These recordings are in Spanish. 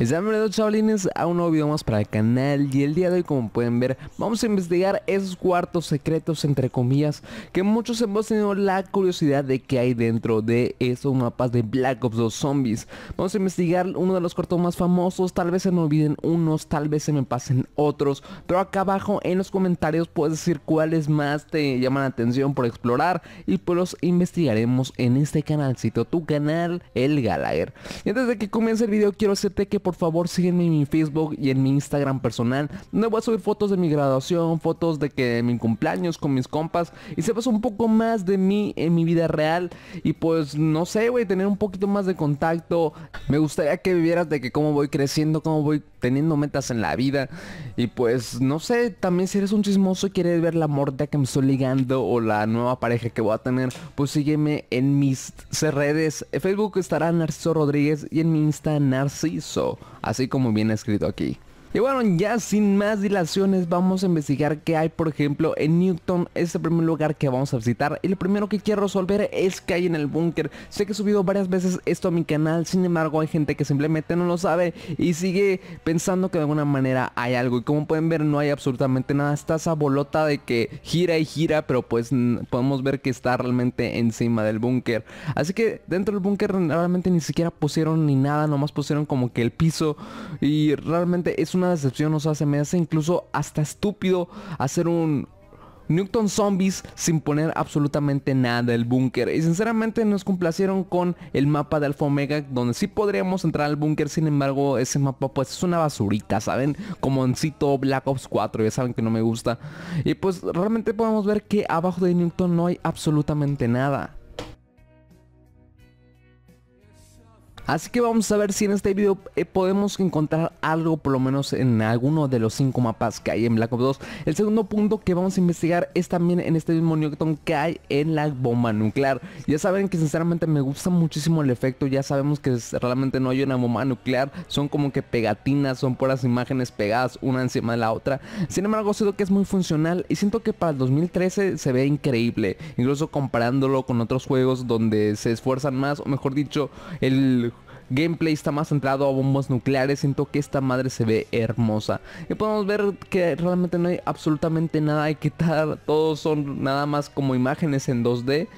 Están bienvenidos chavalines a un nuevo video más para el canal y el día de hoy como pueden ver vamos a investigar esos cuartos secretos entre comillas que muchos hemos tenido la curiosidad de que hay dentro de esos mapas de Black Ops 2 Zombies. Vamos a investigar uno de los cuartos más famosos, tal vez se me olviden unos, tal vez se me pasen otros, pero acá abajo en los comentarios puedes decir cuáles más te llaman la atención por explorar y pues los investigaremos en este canalcito, tu canal El Gallagher. Y antes de que comience el video quiero hacerte que por por favor sígueme en mi Facebook y en mi Instagram personal. Me voy a subir fotos de mi graduación, fotos de que mi cumpleaños con mis compas y sepas un poco más de mí en mi vida real. Y pues no sé, güey, tener un poquito más de contacto. Me gustaría que vivieras de que cómo voy creciendo, cómo voy teniendo metas en la vida. Y pues no sé, también si eres un chismoso y quieres ver la a que me estoy ligando o la nueva pareja que voy a tener, pues sígueme en mis redes. Facebook estará Narciso Rodríguez y en mi Insta Narciso así como viene escrito aquí. Y bueno, ya sin más dilaciones vamos a investigar qué hay por ejemplo en Newton, este primer lugar que vamos a visitar y lo primero que quiero resolver es que hay en el búnker. Sé que he subido varias veces esto a mi canal, sin embargo hay gente que simplemente no lo sabe y sigue pensando que de alguna manera hay algo y como pueden ver no hay absolutamente nada, está esa bolota de que gira y gira pero pues podemos ver que está realmente encima del búnker. Así que dentro del búnker realmente ni siquiera pusieron ni nada, nomás pusieron como que el piso y realmente es un una decepción, o sea, se me hace incluso hasta estúpido hacer un Newton Zombies sin poner absolutamente nada el búnker. Y sinceramente nos complacieron con el mapa de alfa Omega, donde sí podríamos entrar al búnker, sin embargo ese mapa pues es una basurita, ¿saben? Como en Cito Black Ops 4, ya saben que no me gusta. Y pues realmente podemos ver que abajo de Newton no hay absolutamente nada. Así que vamos a ver si en este video eh, podemos encontrar algo por lo menos en alguno de los cinco mapas que hay en Black Ops 2. El segundo punto que vamos a investigar es también en este mismo Newton que hay en la bomba nuclear. Ya saben que sinceramente me gusta muchísimo el efecto, ya sabemos que realmente no hay una bomba nuclear, son como que pegatinas, son puras imágenes pegadas una encima de la otra. Sin embargo, siento que es muy funcional y siento que para el 2013 se ve increíble, incluso comparándolo con otros juegos donde se esfuerzan más, o mejor dicho, el gameplay está más centrado a bombas nucleares, siento que esta madre se ve hermosa. Y podemos ver que realmente no hay absolutamente nada que quitar, todos son nada más como imágenes en 2D.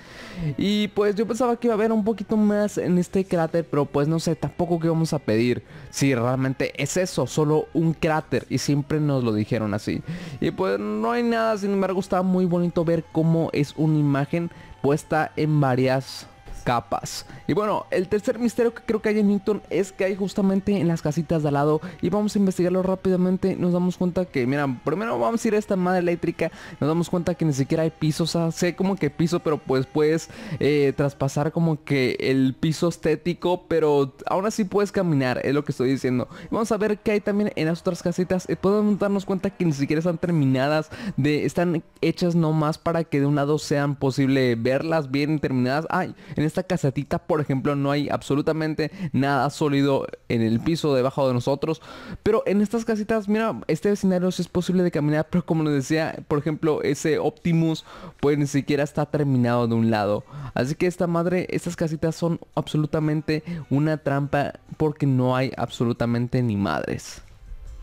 Y pues yo pensaba que iba a haber un poquito más en este cráter, pero pues no sé, tampoco qué vamos a pedir. Si realmente es eso, solo un cráter. Y siempre nos lo dijeron así. Y pues no hay nada, sin embargo está muy bonito ver cómo es una imagen puesta en varias capas. Y bueno, el tercer misterio que creo que hay en Newton es que hay justamente en las casitas de al lado. Y vamos a investigarlo rápidamente. Nos damos cuenta que, mira, primero vamos a ir a esta madre eléctrica. Nos damos cuenta que ni siquiera hay pisos O sé como que piso, pero pues puedes eh, traspasar como que el piso estético. Pero aún así puedes caminar, es lo que estoy diciendo. vamos a ver que hay también en las otras casitas. Eh, podemos darnos cuenta que ni siquiera están terminadas. De, están hechas nomás para que de un lado sean posible verlas bien terminadas. Ay, en esta casetita, por ejemplo, no hay absolutamente nada sólido en el piso debajo de nosotros. Pero en estas casitas, mira, este vecindario sí es posible de caminar, pero como les decía, por ejemplo, ese Optimus, pues ni siquiera está terminado de un lado. Así que esta madre, estas casitas son absolutamente una trampa porque no hay absolutamente ni madres.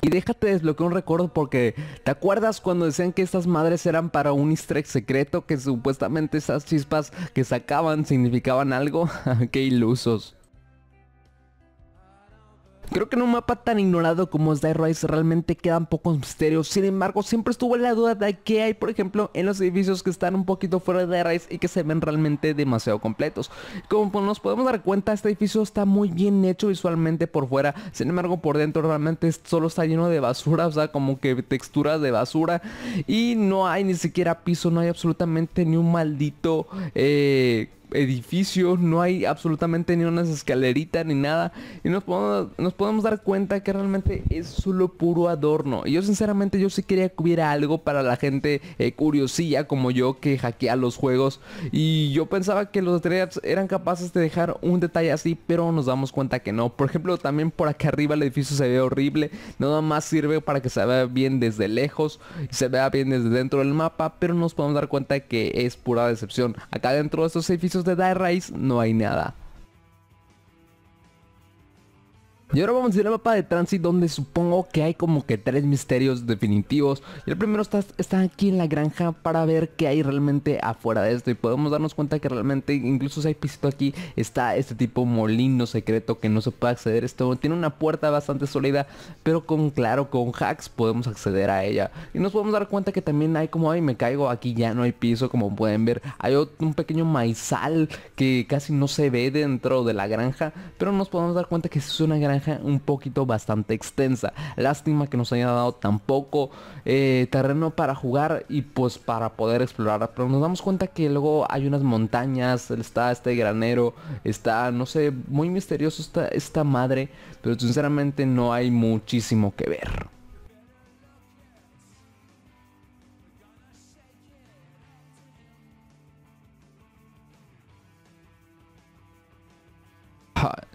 Y déjate desbloquear un recuerdo porque ¿te acuerdas cuando decían que estas madres eran para un easter secreto? Que supuestamente esas chispas que sacaban significaban algo. ¡Qué ilusos! Creo que en un mapa tan ignorado como es Rise realmente quedan pocos misterios. Sin embargo, siempre estuvo la duda de que hay, por ejemplo, en los edificios que están un poquito fuera de Rise y que se ven realmente demasiado completos. Como pues, nos podemos dar cuenta, este edificio está muy bien hecho visualmente por fuera. Sin embargo, por dentro realmente solo está lleno de basura, o sea, como que texturas de basura. Y no hay ni siquiera piso, no hay absolutamente ni un maldito... Eh, Edificio, no hay absolutamente ni unas escaleritas ni nada. Y nos podemos, nos podemos dar cuenta que realmente es solo puro adorno. Y yo sinceramente yo sí quería que hubiera algo para la gente eh, curiosilla como yo que hackea los juegos. Y yo pensaba que los detalles eran capaces de dejar un detalle así, pero nos damos cuenta que no. Por ejemplo, también por acá arriba el edificio se ve horrible. Nada más sirve para que se vea bien desde lejos y se vea bien desde dentro del mapa. Pero nos podemos dar cuenta que es pura decepción. Acá dentro de estos edificios de dar raíz no hay nada. Y ahora vamos a ir al mapa de tránsito donde supongo que hay como que tres misterios definitivos Y el primero está, está, aquí en la granja para ver qué hay realmente afuera de esto Y podemos darnos cuenta que realmente incluso si hay pisito aquí está este tipo molino secreto que no se puede acceder Esto tiene una puerta bastante sólida pero con claro con hacks podemos acceder a ella Y nos podemos dar cuenta que también hay como ay me caigo aquí ya no hay piso como pueden ver Hay un pequeño maizal que casi no se ve dentro de la granja Pero nos podemos dar cuenta que es una granja un poquito bastante extensa. Lástima que nos haya dado tampoco eh, terreno para jugar y pues para poder explorar. Pero nos damos cuenta que luego hay unas montañas, está este granero, está, no sé, muy misterioso está esta madre. Pero sinceramente no hay muchísimo que ver.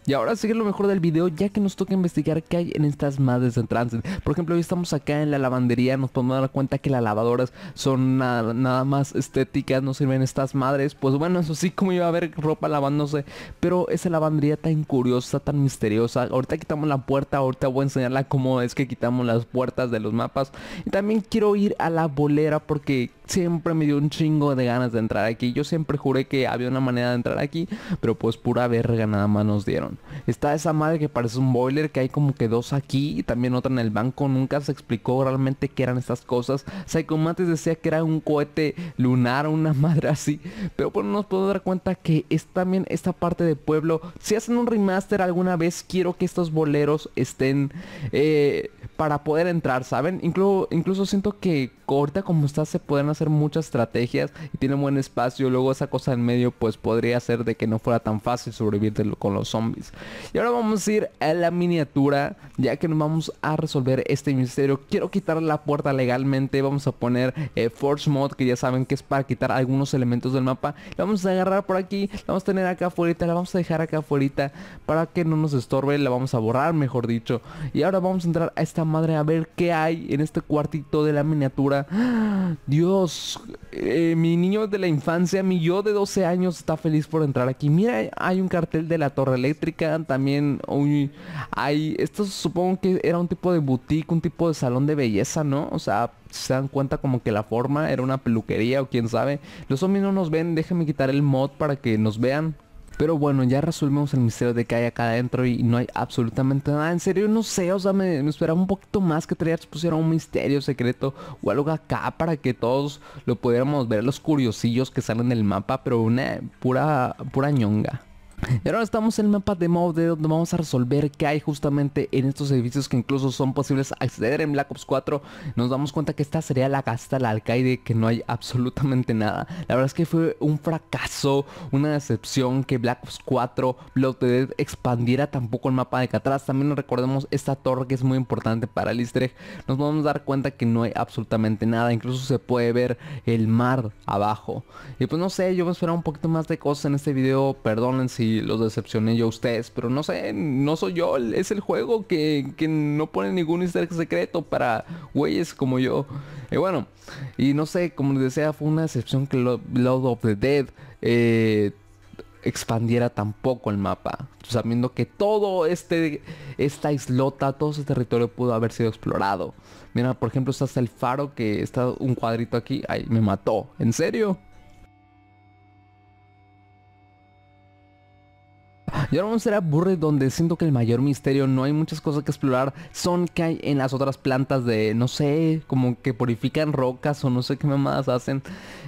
Y ahora sigue lo mejor del video ya que nos toca investigar qué hay en estas madres de trance Por ejemplo, hoy estamos acá en la lavandería, nos podemos dar cuenta que las lavadoras son nada, nada más estéticas, no sirven estas madres. Pues bueno, eso sí, como iba a haber ropa lavándose, pero esa lavandería tan curiosa, tan misteriosa. Ahorita quitamos la puerta, ahorita voy a enseñarla cómo es que quitamos las puertas de los mapas. Y también quiero ir a la bolera porque siempre me dio un chingo de ganas de entrar aquí. Yo siempre juré que había una manera de entrar aquí, pero pues pura verga nada más nos dieron. Está esa madre que parece un boiler, que hay como que dos aquí y también otra en el banco. Nunca se explicó realmente qué eran estas cosas. antes decía que era un cohete lunar o una madre así, pero pues no nos puedo dar cuenta que es también esta parte de pueblo. Si hacen un remaster alguna vez, quiero que estos boleros estén... Eh, para poder entrar, ¿saben? incluso incluso siento que corta como está se pueden hacer muchas estrategias y tiene buen espacio. Luego esa cosa en medio pues podría ser de que no fuera tan fácil sobrevivir con los zombies. Y ahora vamos a ir a la miniatura ya que nos vamos a resolver este misterio. Quiero quitar la puerta legalmente. Vamos a poner eh, Forge Force Mod que ya saben que es para quitar algunos elementos del mapa. La vamos a agarrar por aquí. La vamos a tener acá afuera. La vamos a dejar acá afuera para que no nos estorbe. La vamos a borrar mejor dicho. Y ahora vamos a entrar a esta madre a ver qué hay en este cuartito de la miniatura. Dios, eh, mi niño de la infancia, mi yo de 12 años está feliz por entrar aquí. Mira, hay un cartel de la torre eléctrica, también uy, hay, esto supongo que era un tipo de boutique, un tipo de salón de belleza, ¿no? O sea, se dan cuenta como que la forma era una peluquería o quién sabe. Los hombres no nos ven, déjenme quitar el mod para que nos vean. Pero bueno, ya resolvemos el misterio de que hay acá adentro y no hay absolutamente nada. En serio, no sé, o sea, me, esperaba un poquito más que Treyarch pusiera un misterio secreto o algo acá para que todos lo pudiéramos ver, los curiosillos que salen del mapa, pero una pura, pura ñonga. Y ahora estamos en el mapa de Mode donde vamos a resolver qué hay justamente en estos edificios que incluso son posibles acceder en Black Ops 4. Nos damos cuenta que esta sería la gasta, la alcaide, que no hay absolutamente nada. La verdad es que fue un fracaso, una decepción que Black Ops 4 Blood Dead expandiera tampoco el mapa de atrás. También recordemos esta torre que es muy importante para el easter Nos vamos a dar cuenta que no hay absolutamente nada, incluso se puede ver el mar abajo. Y pues no sé, yo me esperaba un poquito más de cosas en este video, perdónen si los decepcioné yo a ustedes, pero no sé, no soy yo, es el juego que, no pone ningún easter secreto para güeyes como yo. Y bueno, y no sé, como les decía, fue una decepción que Blood of the Dead eh, expandiera tampoco el mapa, sabiendo que todo este, esta islota, todo ese territorio pudo haber sido explorado. Mira, por ejemplo, está hasta el faro que está un cuadrito aquí, ay, me mató, ¿en serio? Y ahora vamos a ir a donde siento que el mayor misterio no hay muchas cosas que explorar. Son que hay en las otras plantas de, no sé, como que purifican rocas o no sé qué mamadas hacen.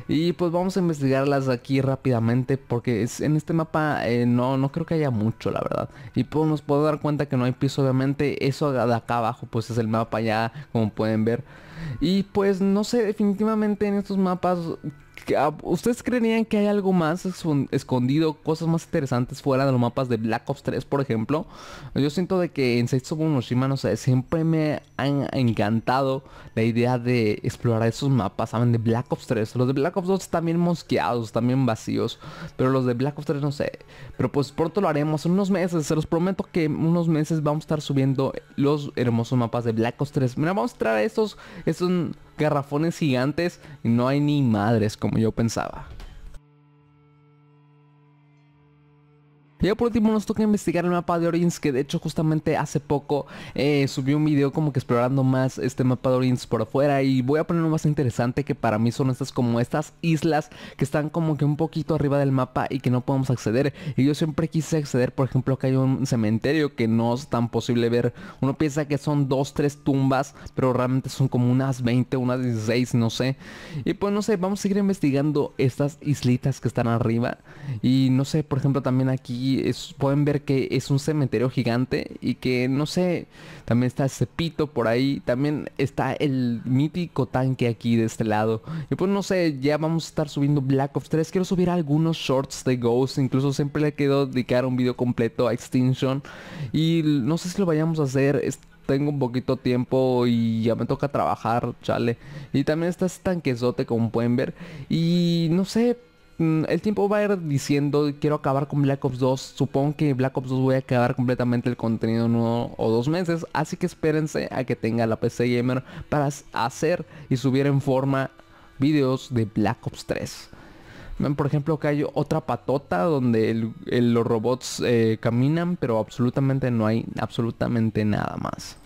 Y pues vamos a investigarlas aquí rápidamente porque es, en este mapa eh, no, no creo que haya mucho la verdad. Y pues nos podemos dar cuenta que no hay piso obviamente. Eso de acá abajo pues es el mapa ya como pueden ver. Y pues no sé, definitivamente en estos mapas Ah, ¿Ustedes creían que hay algo más escondido, cosas más interesantes fuera de los mapas de Black Ops 3, por ejemplo? Yo siento de que en Seitsu Shimano, no sé, siempre me han encantado la idea de explorar esos mapas, ¿saben? De Black Ops 3. Los de Black Ops 2 están bien mosqueados, también vacíos, pero los de Black Ops 3 no sé. Pero pues pronto lo haremos, en unos meses, se los prometo que en unos meses vamos a estar subiendo los hermosos mapas de Black Ops 3. Mira, vamos a traer estos, un garrafones gigantes no hay ni madres como yo pensaba. Y ya por último nos toca investigar el mapa de Origins que de hecho justamente hace poco eh, subí un video como que explorando más este mapa de Origins por afuera y voy a poner lo más interesante que para mí son estas como estas islas que están como que un poquito arriba del mapa y que no podemos acceder. Y yo siempre quise acceder, por ejemplo, que hay un cementerio que no es tan posible ver. Uno piensa que son dos, tres tumbas, pero realmente son como unas 20, unas 16, no sé. Y pues no sé, vamos a seguir investigando estas islitas que están arriba. Y no sé, por ejemplo, también aquí pueden ver que es un cementerio gigante y que no sé, también está Cepito por ahí, también está el mítico tanque aquí de este lado. Y pues no sé, ya vamos a estar subiendo Black Ops 3, quiero subir algunos shorts de Ghost, incluso siempre le quedo dedicar un video completo a Extinction y no sé si lo vayamos a hacer. tengo un poquito tiempo y ya me toca trabajar, chale. Y también está este tanquezote como pueden ver. Y no sé, Mm, el tiempo va a ir diciendo, quiero acabar con Black Ops 2. Supongo que Black Ops 2 voy a acabar completamente el contenido en uno o dos meses. Así que espérense a que tenga la PC Gamer para hacer y subir en forma videos de Black Ops 3. por ejemplo, que hay otra patota donde los robots eh, caminan, pero absolutamente no hay absolutamente nada más.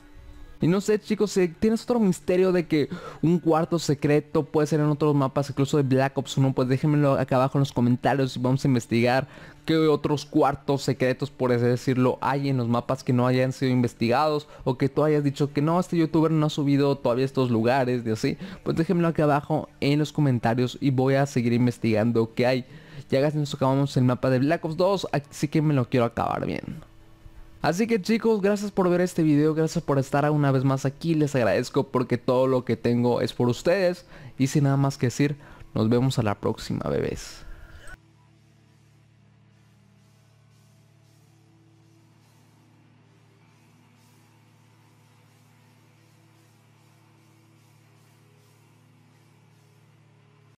Y no sé, chicos, si eh, tienes otro misterio de que un cuarto secreto puede ser en otros mapas, incluso de Black Ops 1, pues déjenmelo acá abajo en los comentarios y vamos a investigar qué otros cuartos secretos, por así decirlo, hay en los mapas que no hayan sido investigados o que tú hayas dicho que no, este youtuber no ha subido todavía estos lugares y así. Pues déjenmelo acá abajo en los comentarios y voy a seguir investigando qué hay. Ya casi nos acabamos el mapa de Black Ops 2, así que me lo quiero acabar bien. Así que chicos, gracias por ver este video, gracias por estar una vez más aquí, les agradezco porque todo lo que tengo es por ustedes. Y sin nada más que decir, nos vemos a la próxima, bebés.